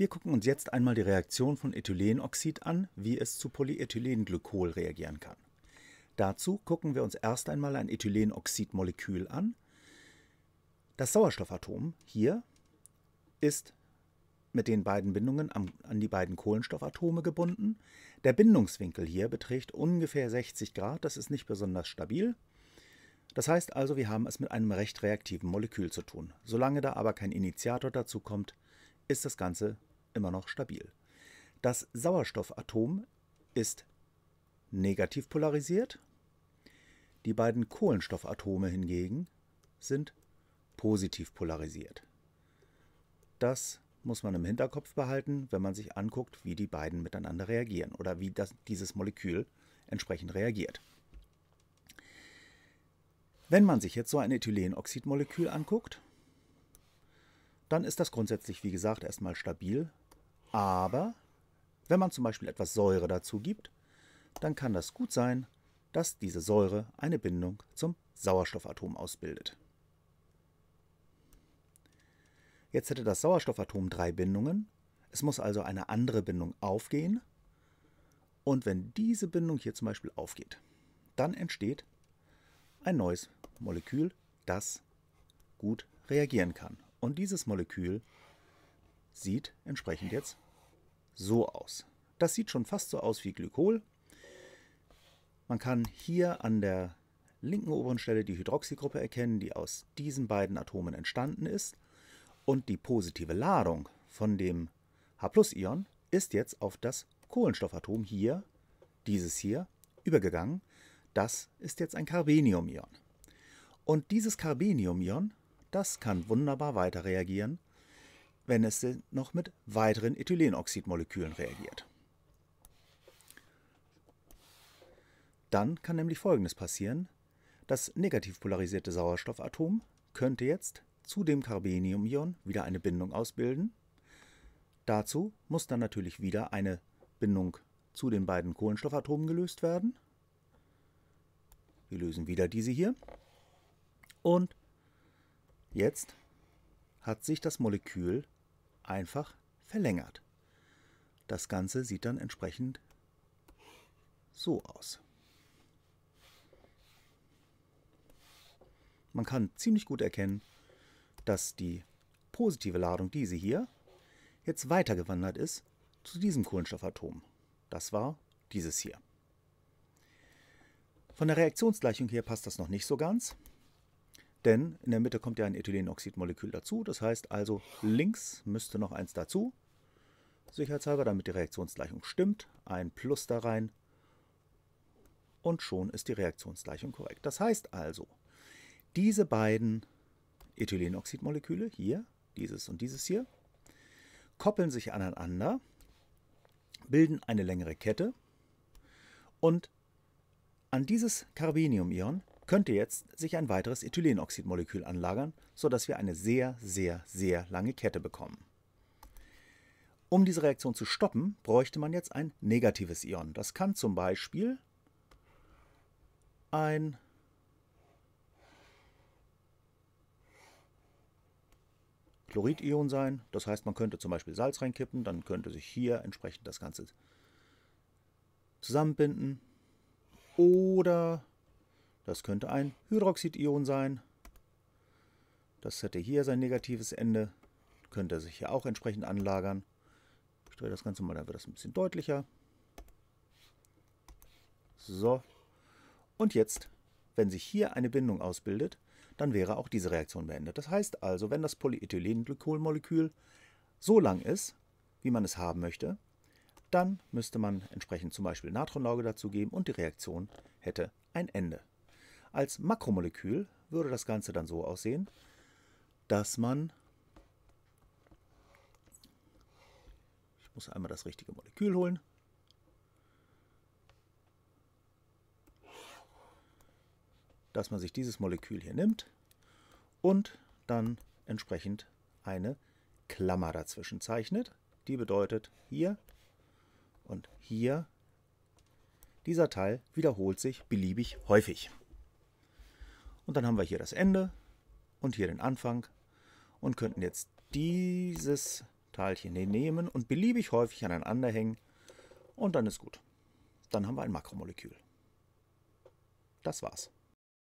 Wir gucken uns jetzt einmal die Reaktion von Ethylenoxid an, wie es zu Polyethylenglykol reagieren kann. Dazu gucken wir uns erst einmal ein Ethylenoxidmolekül an. Das Sauerstoffatom hier ist mit den beiden Bindungen an die beiden Kohlenstoffatome gebunden. Der Bindungswinkel hier beträgt ungefähr 60 Grad, das ist nicht besonders stabil. Das heißt also, wir haben es mit einem recht reaktiven Molekül zu tun. Solange da aber kein Initiator dazu kommt, ist das Ganze immer noch stabil. Das Sauerstoffatom ist negativ polarisiert. Die beiden Kohlenstoffatome hingegen sind positiv polarisiert. Das muss man im Hinterkopf behalten, wenn man sich anguckt, wie die beiden miteinander reagieren oder wie das, dieses Molekül entsprechend reagiert. Wenn man sich jetzt so ein Ethylenoxidmolekül anguckt, dann ist das grundsätzlich, wie gesagt, erstmal stabil, aber wenn man zum Beispiel etwas Säure dazu gibt, dann kann das gut sein, dass diese Säure eine Bindung zum Sauerstoffatom ausbildet. Jetzt hätte das Sauerstoffatom drei Bindungen. Es muss also eine andere Bindung aufgehen. Und wenn diese Bindung hier zum Beispiel aufgeht, dann entsteht ein neues Molekül, das gut reagieren kann. Und dieses Molekül sieht entsprechend jetzt so aus. Das sieht schon fast so aus wie Glykol. Man kann hier an der linken oberen Stelle die Hydroxygruppe erkennen, die aus diesen beiden Atomen entstanden ist. Und die positive Ladung von dem H-Ion ist jetzt auf das Kohlenstoffatom hier, dieses hier, übergegangen. Das ist jetzt ein Carbenium-Ion. Und dieses Carbenium-Ion, das kann wunderbar weiter reagieren wenn es denn noch mit weiteren Ethylenoxidmolekülen reagiert. Dann kann nämlich Folgendes passieren. Das negativ polarisierte Sauerstoffatom könnte jetzt zu dem Carbeniumion wieder eine Bindung ausbilden. Dazu muss dann natürlich wieder eine Bindung zu den beiden Kohlenstoffatomen gelöst werden. Wir lösen wieder diese hier. Und jetzt hat sich das Molekül einfach verlängert. Das Ganze sieht dann entsprechend so aus. Man kann ziemlich gut erkennen, dass die positive Ladung, diese hier, jetzt weitergewandert ist zu diesem Kohlenstoffatom. Das war dieses hier. Von der Reaktionsgleichung hier passt das noch nicht so ganz. Denn in der Mitte kommt ja ein Ethylenoxidmolekül dazu. Das heißt also, links müsste noch eins dazu. Sicherheitshalber, damit die Reaktionsgleichung stimmt. Ein Plus da rein. Und schon ist die Reaktionsgleichung korrekt. Das heißt also, diese beiden Ethylenoxidmoleküle hier, dieses und dieses hier, koppeln sich aneinander, bilden eine längere Kette und an dieses Carbenium-Ion könnte jetzt sich ein weiteres Ethylenoxidmolekül anlagern, sodass wir eine sehr, sehr, sehr lange Kette bekommen. Um diese Reaktion zu stoppen, bräuchte man jetzt ein negatives Ion. Das kann zum Beispiel ein Chloridion sein. Das heißt, man könnte zum Beispiel Salz reinkippen, dann könnte sich hier entsprechend das Ganze zusammenbinden. Oder das könnte ein Hydroxidion sein. Das hätte hier sein negatives Ende. Könnte sich hier auch entsprechend anlagern. Ich drehe das Ganze mal, dann wird das ein bisschen deutlicher. So. Und jetzt, wenn sich hier eine Bindung ausbildet, dann wäre auch diese Reaktion beendet. Das heißt also, wenn das Polyethylenglykol-Molekül so lang ist, wie man es haben möchte, dann müsste man entsprechend zum Beispiel Natronlauge dazugeben und die Reaktion hätte ein Ende. Als Makromolekül würde das Ganze dann so aussehen, dass man, ich muss einmal das richtige Molekül holen, dass man sich dieses Molekül hier nimmt und dann entsprechend eine Klammer dazwischen zeichnet. Die bedeutet hier und hier, dieser Teil wiederholt sich beliebig häufig. Und dann haben wir hier das Ende und hier den Anfang und könnten jetzt dieses Teilchen ne- nehmen und beliebig häufig aneinander hängen und dann ist gut. Dann haben wir ein Makromolekül. Das war's.